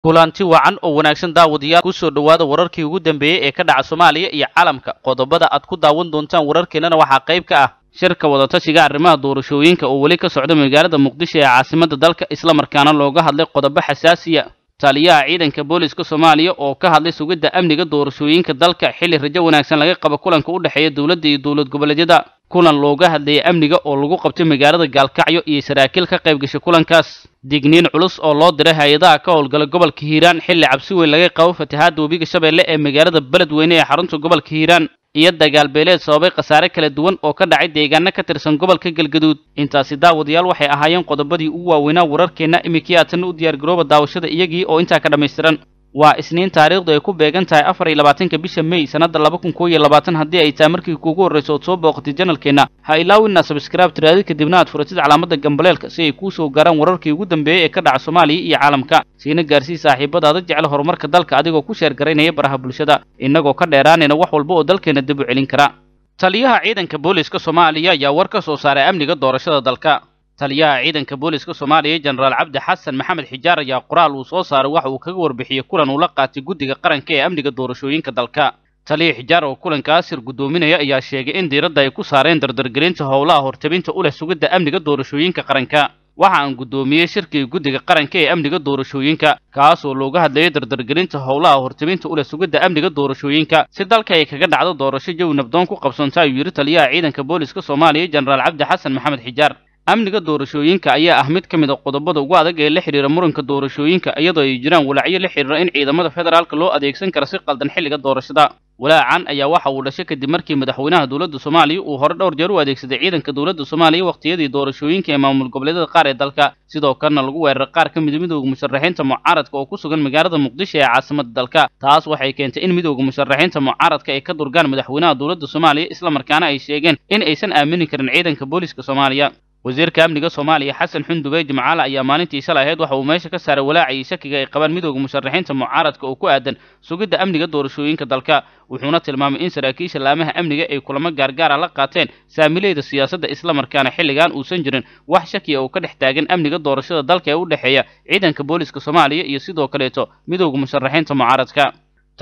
kulanti wacan oo wanaagsan daawadayaal ku soo dhowaada wararkii ugu dambeeyey ee ka dhaca soomaaliya iyo caalamka qodobada aad ku daawan doontaan wararkeennana waxaa qayb ka ah shirka wadatashiga arrimaha doorashooyinka oo weli ka socda magaalada muqdisho ee caasimadda dalka isla markaana looga hadlay qodobo xasaasiya taliyaha ciidanka booliska soomaaliya oo ka hadlay sugidda amniga doorashooyinka dalka xili rajo wanaagsan laga qabo kulanka u dhexeeya dowladda iyo dowlad goboleedyada kulan looga hadlayay amniga oo lagu qabtay magaalada gaalkacyo iyo saraakiil ka qayb gashay kulankaas digniin culus oo loo diray hay-adaha ka howlgala gobolka hiiraan xilli cabsi weyn laga qabo fatahaadda webiga shabeelle ee magaalada beledweyne ee xarunta gobolka hiiraan iyo dagaal beeleed sababay khasaare kala duwan oo ka dhacay deegaano ka tirsan gobolka galgaduud intaasi daawadayaal waxay ahaayeen qodobadii ugu waaweynaa wararkeenna iminkii aadsanna u diyaargarooba daawashada iyagii oo intaa ka dhammaystiran waa isniin taariikhdu ay ku beegan tahay afar iyo labaatanka bisha mey sannadda laba kun kow iyo labaatan haddii ay tahay markii kuugu horrayso ood soo booqatid janalkeenna ha ilaawinaa sabskraib tiraadi kadibna aad furatid calaamadda gambaleelka si ay kuu soo gaaraan wararkii ugu dambeeyey ee ka dhaca soomaaliya iyo caalamka siina gaarsii saaxiibadaada jecla horumarka dalka adigoo ku sheergaraynaya baraha bulshada innagoo ka dheeraanayna wax walba oo dalkeenna dib u celin kara taliyaha ciidanka booliiska soomaaliya ayaa war ka soo saaray amniga doorashada dalka taliyaha ciidanka booliiska soomaaliya jenaraal cabdi xasan maxamed xijaar ayaa qoraal uu soo saaray waxa uu kaga warbixiyey kulan uu la qaatay guddiga qaranka ee amniga doorashooyinka dalka taliya xijaar oo kulankaasir guddoominaya ayaa sheegay in diiradda ay ku saareen dardargelinta howlaha hortabinta u leh sugidda amniga doorashooyinka qaranka waxa aan guddoomiyey shirkii guddiga qaranka ee amniga doorashooyinka kaasoo looga hadlayay dardargelinta howlaha hortabinta u leh sugidda amniga doorashooyinka si dalka ay kaga dhacdo doorasho jawi nabdoon ku qabsanta ayuu yidhi taliyaha ciidanka booliiska soomaaliya jenaraal cabdi xasan maxamed xijaar amniga doorashooyinka ayaa ah mid ka mid a qodobada ugu adag ee la xidhiira muranka doorashooyinka iyadoo ay jiraan walacyo la xidhiira in ciidamada federaalka loo adeegsan karo si qaldan xilliga doorashada walaacan ayaa waxa uu dhashay kadib markii madaxweynaha dowladda soomaaliya uu hore dhowr jeer u adeegsaday ciidanka dowladda soomaaliya wakhtiyadii doorashooyinka ee maamul goboleedyada qaar ee dalka sidoo kalena lagu weeraray qaar ka mid midooda musharaxiinta mucaaradka oo ku sugan magaalada muqdisho ee caasimadda dalka taas waxay keentay in midooda musharaxiinta mucaaradka ay ka durgaan madaxweynaha dowladda soomaaliya isla markaana ay sheegeen in aysan aamini karin ciidanka booliiska soomaaliya وزير كامنجا صومالي حسن حندو بيج معالا ايا مانتي سلا هيد وحو ميشا كسار ولا عيساكيغا اقبال ميدوغ مسرحين تا معارض كا اوكو ادن سوغيدا امنجا دورشوين كا دالكا وحونا تلمام انسرا كيش اللامه امنجا اي كلما قارقارا لقاتين ساميلي دا سياسة دا اسلام اركان حيليغان او سنجرين وحشاكي او كد احتاجن امنجا دورشو دا دالكا او لحيا عيدان كبوليس كا صومالي يسيدو كليتو ميدوغ مسرحين تا معارض كا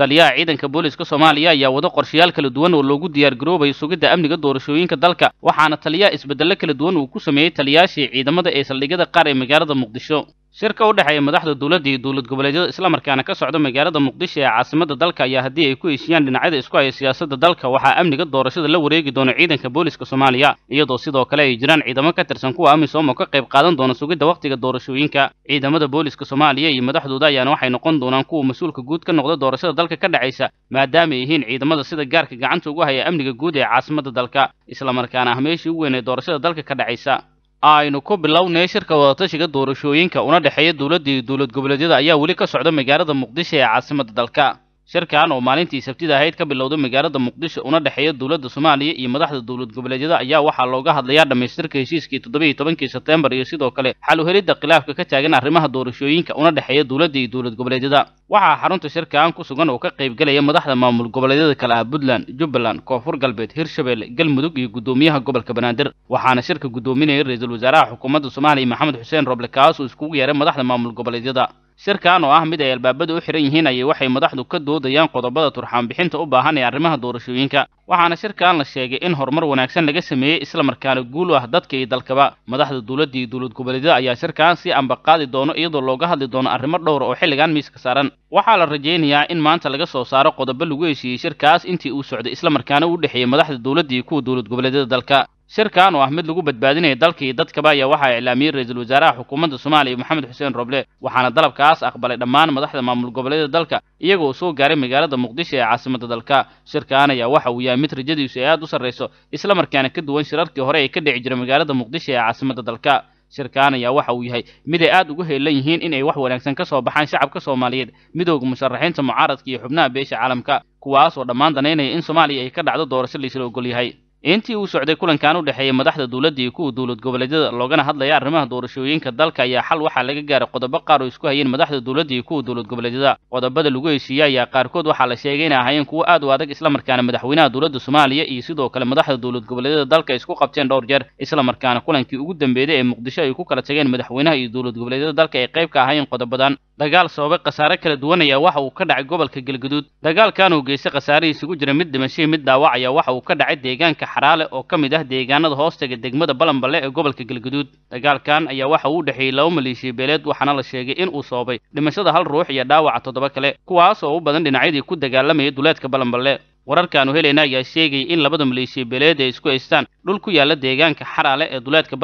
taliyaha ciidanka booliiska soomaaliya ayaa wada qorshayaal kala duwan oo loogu diyaar garoobayo sugidda amniga doorashooyinka dalka waxaana taliyaha isbeddello kala duwan uu ku sameeyey taliyaashii ciidamada ee saldhigyada qaar ee magaalada muqdisho shirka u dhexeeya madaxda dowladda iyo dowlad goboleedyada islamarkaana ka socda magaalada muqdisho ee caasimada dalka ayaa haddii ay ku heshiiyaan dhinacyada isku haya siyaasada dalka waxaa amniga doorashada la wareegi doona ciidanka booliiska soomaaliya iyadoo sidoo kale ay jiraan ciidamo ka tirsan kuwa amisom oo ka qayb qaadan doona sugidda wakhtiga doorashooyinka ciidamada booliiska soomaaliya iyo madaxdooda ayaana waxay noqon doonaan kuwa mas-uulka guud ka noqda doorashada dalka ka dhacaysa maadaama ay yihiin ciidamada sida gaarka gacanta ugu haya amniga guud ee caasimada dalka islamarkaana ahmeeshii u weyn ee doorashada dalka ka dhacaysa aynu ku bilownay shirka wadatashiga doorashooyinka una dhexeeya dowladda iyo dowlad goboleedyada ayaa weli ka socda magaalada muqdisho ee caasimadda dalka shirkan oo maalintii sabtida ahayd ka bilowday magaalada muqdisho una dhexeeya dowladda soomaaliya iyo madaxda dowlad goboleedyada ayaa waxaa looga hadlayaa dhammaystirka heshiiskii toddobaiyo tobankii sebtembar iyo sidoo kale xal u helidda khilaafka ka taagan arrimaha doorashooyinka una dhexeeya dowladda iyo dowlad goboleedyada waxaa xarunta shirkan ku sugan oo ka qaybgalaya madaxda maamul goboleedyada kale ah puntland jubbaland koonfur galbeed hirshabelle galmudug iyo guddoomiyaha gobolka banaadir waxaana shirka guddoominaya ra-iisul wasaaraha xukuumadda soomaaliya maxamed xuseen roble kaas oo iskugu yeeray madaxda maamul goboleedyada shirkan oo ah mid ay albaabada u xiran yihiin ayay waxay madaxdu ka doodayaan qodobada turxaan bixinta u baahan ee arrimaha doorashooyinka waxaana shirkan la sheegay in horumar wanaagsan laga sameeyey islamarkaana guul u ah dadka iyo dalkaba madaxda dowladda iyo dowlad goboleedyada ayaa shirkan sii ambaqaadi doono iyadoo looga hadli doono arrimo dhowr oo xilligan miiska saaran waxaa la rajaynayaa in maanta laga soo saaro qodobo lagu heshiiyey shirkaas intii uu socday islamarkaana u dhexeeyey madaxda dowladda iyo kuwa dowlad goboleedyada dalka shirkan oo ah mid lagu badbaadinaya dalka iyo dadkaba ayaa waxaa iclaamiyey ra-iisul wasaaraha xukuumadda soomaaliya maxamed xuseen roble waxaana dalabkaas aqbalay dhammaan madaxda maamul goboleedyada dalka iyagoo soo gaaray magaalada muqdisho ee caasimadda dalka shirkan ayaa waxa uu mid rajadiisu ay aad u sarreyso isla markaana ka duwan shirarkii hore ee ka dhici jira magaalada muqdisho ee caasimadda dalka shirkaan ayaa waxa uu yahay mid ay aad ugu heelan yihiin in ay wax wanaagsan ka soo baxaan shacabka soomaaliyeed midooda musharaxiinta mucaaradka iyo xubnaha beesha caalamka kuwaasoo dhammaan danaynaya in soomaaliya ay ka dhacdo doorasho la ogol yahay intii uu socday kulankan u dhexeeyey madaxda dowladda iyo kuwa dowlad goboleedyada loogana hadlaya arrimaha doorashooyinka dalka ayaa xal waxaa laga gaaray qodobo qaar oo isku hayeen madaxda dowladda iyo kuwa dowlad goboleedyada qodobada lagu heshiiyey ayaa qaarkood waxaa la sheegay inay ahaayeen kuwo aad u adag isla markaana madaxweynaha dowladda soomaaliya iyo sidoo kale madaxda dowlad goboleedyada dalka isku qabteen dhowr jeer markaana kulankii ugu dambeeyey ee muqdisho ay ku kala tageen madaxweynaha iyo dowlad goboleedyada dalka ay qayb ka ahaayeen qodobadan dagaal sababay khasaare kala duwanaya waxa uu ka dhacay gobolka galgaduud dagaalkan uu geystay khasaarihii isugu jira mid dhimashihi mid dhaawacaya waxa uu ka dhacay deegaanka xaraale oo ka mid ah deegaanada hoostaga degmada balanballe ee gobolka galgaduud dagaalkan ayaa waxa uu dhexeeyey laba maleeshiya beeleed waxaana la sheegay in uu sababay dhimashada hal ruux iyo dhaawaca toddoba kale kuwaas oo u badan dhinacyadii ku dagaalamaya duleedka balanballe wararkaanu helayna ayaa sheegaya in labada maleeshiya beleed ay isku haystaan dhul ku yaalla deegaanka xaraale ee duleedka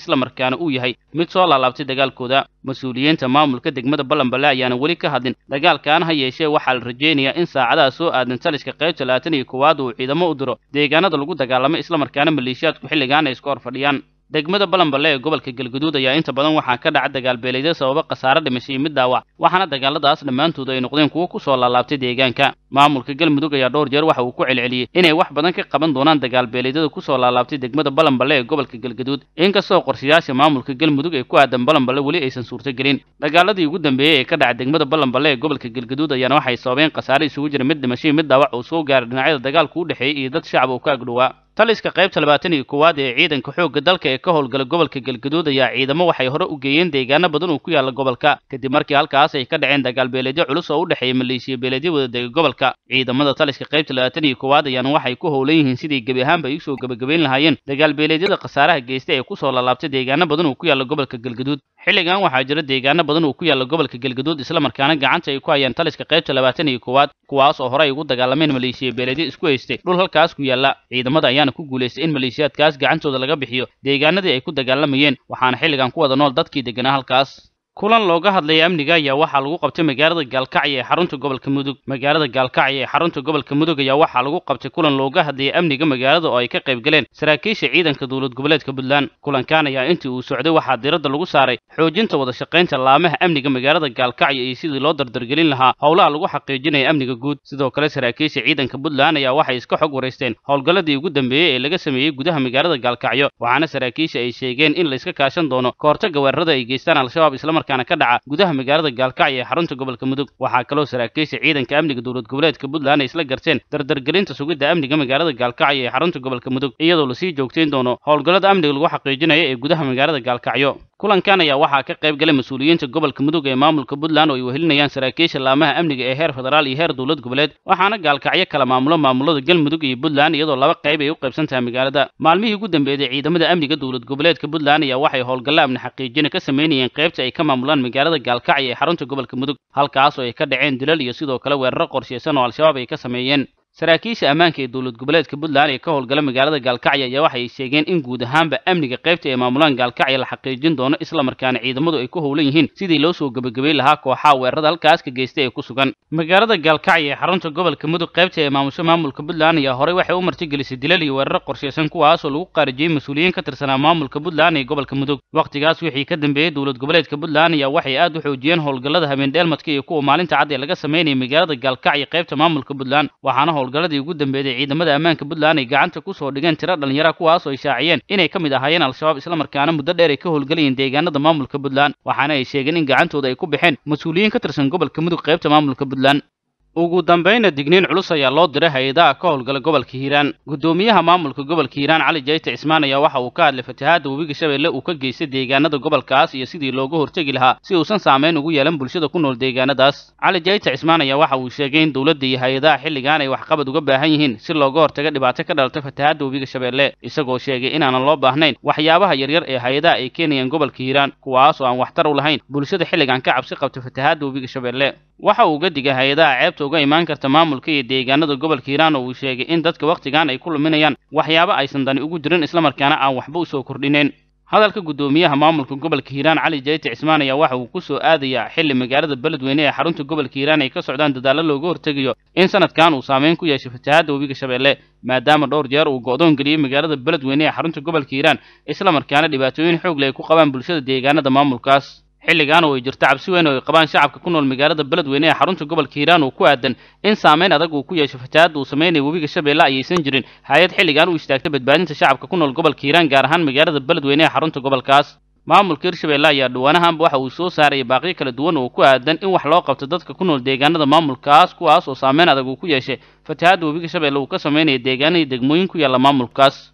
isla markaana uu yahay mid soo laalaabtay dagaalkooda mas-uuliyiinta maamulka degmada balanballe ayaana weli ka hadlin dagaalkaana ha yeeshee waxaa la rajaynayaa in saacadaha soo aadan taliska qaybta talaatan iyo koowaad uu ciidamo u diro deegaanada lagu dagaalamay isla markaana maleeshiyaadku xilligaana ay isku hor fadhiyaan degmada balanbale ee gobolka galguduud ayaa inta badan waxaa ka dhaca dagaal beeleedya sababa khasaare dhimasho iyo mid daawac waxaana dagaaladaas dhammaantood ay noqdeen kuwo ku soo laalaabtay deegaanka maamulka galmudug ayaa dhowr jeer waxa uu ku celceliyey inay wax badan ka qaban doonaan dagaal beeleedyada ku soo laalaabtay degmada balanbale ee gobolka galguduud inkastoo qorshayaasha maamulka galmudug ee ku aadan balanbale weli aysan suurtogelin dagaaladii ugu dambeeyey ee ka dhacay degmada balanbale ee gobolka galguduud ayaana waxay sababeen khasaare isugu jira mid dhimasho iyo mid daawac uu soo gaaray dhinacyada dagaalku u dhexeeyey iyo dad shacab uu ka agdhowaa taliska qaybta labaatan iyo koowaad ee ciidanka xoogga dalka ee ka howlgala gobolka galgaduud ayaa ciidamo waxay hore u geeyeen deegaano badan uu ku yaalla gobolka kadib markii halkaas ay ka dhaceen dagaal beeleedyo culus oo u dhexeeya maleeshiya beeleedyo wadadega gobolka ciidamada taliska qaybta labaatan iyo koowaad ayaana waxay ku howlan yihiin sidii gebi ahaanba ay usoo gebagabayn lahaayeen dagaal beeleedyada khasaaraha geystay ee kusoo lalaabtay deegaano badan uu ku yaalla gobolka galgaduud xilligan waxaa jira deegaano badan uu ku yaalla gobolka galgaduud isla markaana gacanta ay ku hayaan taliska qaybta labaatan iyo koowaad kuwaas oo hore ay ugu dagaalameen maleeshiya beeleedyo isku haystay dhul halkaas ku yaala ciidamada ayaana ku guulaystay in maleeshiyaadkaas gacantooda laga bixiyo deegaanadii ay ku dagaalamayeen waxaana xilligan ku wada nool dadkii degganaa halkaas kulan looga hadlaya amniga ayaa waxaa lagu qabtay magaalada gaalkacyo ee xarunta gobolka mudug magaalada gaalkacyo ee xarunta gobolka mudug ayaa waxaa lagu qabtay kulan looga hadlayay amniga magaalada oo ay ka qayb galeen saraakiisha ciidanka dowlad goboleedka puntland kulankan ayaa intii uu socday waxaa diradda lagu saaray xoojinta wada shaqaynta laamaha amniga magaalada gaalkacyo iyo sidii loo dardargelin lahaa howlaha lagu xaqiijinaya amniga guud sidoo kale saraakiisha ciidanka puntland ayaa waxay iska xog waraysteen howlgalladii ugu dambeeyey ee laga sameeyey gudaha magaalada gaalkacyo waxaana saraakiisha ay sheegeen in layska kaashan doono kahortagga weerarada ay geystaan al-shabaab islamar islamarkaana ka dhaca gudaha magaalada gaalkacyo ee xarunta gobolka mudug waxaa kaloo saraakiisha ciidanka amniga dowlad goboleedka puntland ay isla garteen dardargelinta sugidda amniga magaalada gaalkacyo ee xarunta gobolka mudug iyadoo lasii joogteyn doono howlgallada amniga lagu xaqiijinayo ee gudaha magaalada gaalkacyo kulankan ayaa waxaa ka qayb galay mas-uuliyiinta gobolka mudug ee maamulka puntland oo ay wehelinayaan saraakiisha laamaha amniga ee heer federaal iyo heer dowlad goboleed waxaana gaalkacyo kala maamulo maamulada galmudug iyo puntland iyadoo laba qayb ay u qaybsan tahay magaalada maalmihii ugu dambeeyday ciidamada amniga dowlad goboleedka puntland ayaa waxay howlgallo amni xaqiijina ka sameynayeen qaybta ay ka maamulaan magaalada gaalkacyo ee xarunta gobolka mudug halkaas oo ay ka dhaceen dilal iyo sidoo kale weeraro qorshaysan oo al-shabaab ay ka sameeyeen saraakiisha ammaanka ee dowlad goboleedka puntland ee ka howlgala magaalada gaalkacyo ayaa waxay sheegeen in guud ahaanba amniga qaybta ay maamulaan gaalkacyo la xaqiijin doono islamarkaana ciidamadu ay ku howlan yihiin sidii loo soo gebagabay lahaa kooxaha weerarada halkaas ka geystay ee ku sugan magaalada gaalkacyo ee xarunta gobolka mudug qaybta ee maamusho maamulka puntland ayaa horey waxay u martigelisay dilal iyo weeraro qorshaysan kuwaasoo lagu qaarijiyey mas-uuliyiin ka tirsanaa maamulka puntland ee gobolka mudug wakhtigaas wixii ka dambeeyey dowlad goboleedka puntland ayaa waxay aad u xoojiyeen howlgallada habeen iyo kuwa maalinta cad ee laga sameynaya magaalada gaalkacyo qaybta maamulka puntland waxaana howlgalladii ugu dambeeyay ciidamada ammaanka Puntland ay gacanta ku soo dhigeen tiro dhalinyaro kuwaas oo ay shaaciyeen inay kamid ahaayeen al-shabaab isla markaana muddo dheer ay ka howlgalayeen deegaanada maamulka Puntland waxaana ay sheegeen in gacantooda ay ku bixeen mas'uuliyiin ka tirsan gobolka mudug qaybta maamulka Puntland ugu dambayna digniin culus ayaa loo diray hay-adaha ka howlgala gobolka hiiraan guddoomiyaha maamulka gobolka hiiraan cali jayta cismaan ayaa waxa uu ka hadlay fatahaadda webiga shabeelle uu ka geystay deegaanada gobolkaas iyo sidii looga hortegi lahaa si uusan saamayn ugu yeelan bulshada ku nool deegaanadaas cali jayta cismaan ayaa waxa uu sheegay in dowladda iyo hay-adaha xilligan ay waxqabad uga baahan yihiin si looga hortaga dhibaato ka dhalata fatahaadda webiga shabeelle isagoo sheegay inaanan loo baahnayn waxyaabaha yaryar ee hay-adaha ay keenayaan gobolka hiiraan kuwaas oo aan waxtar u lahayn bulshada xilligan ka cabsi qabta fatahaadda webiga shabeelle waxa uu uga digay hay-adaha ceebta sababta uga imaan karta maamulka iyo deegaanada gobolka hiiraan oo uu sheegay in dadka wakhtigan ay ku luminayaan waxyaabo aysan dani ugu jirin islamarkaana aan waxba u soo kordhinayn hadalka guddoomiyaha maamulka gobolka hiiraan cali jayti cismaan ayaa waxa uu ku soo aadayaa xilli magaalada beledweyne ee xarunta gobolka hiiraan ay ka socdaan dadaallo looga hortegayo in sanadkan uu saameyn ku yeeshay fatahaadda webiga shabeelle maadaama dhowr jeer uu go'doon geliyey magaalada beledweyne ee xarunta gobolka hiiraan islamarkaana dhibaatooyin xoog leh ay ku qabaan bulshada deegaanada maamulkaas xilligaana way jirto cabsi weyn oo ay qabaan shacabka ku nool magaalada beledweyne ee xarunta gobolka hiiraan oo ku aadan in saameyn adag uu ku yeesho fatahaadda uu sameynaya webiga shabeelle ayaysan jirin hay-ad xilligaan u istaagta badbaadinta shacabka ku nool gobolka hiiraan gaar ahaan magaalada beledweyne ee xarunta gobolkaas maamulka hirshabeelle ayaa dhawaanahanba waxa uu soo saaraya baaqiyo kala duwan oo ku aadan in wax loo qabto dadka ku nool deegaanada maamulkaas kuwaas oo saameyn adag uu ku yeeshay fatahaadda webiga shabeelle uu ka sameynaya deegaanadii degmooyin ku yaalla maamulkaas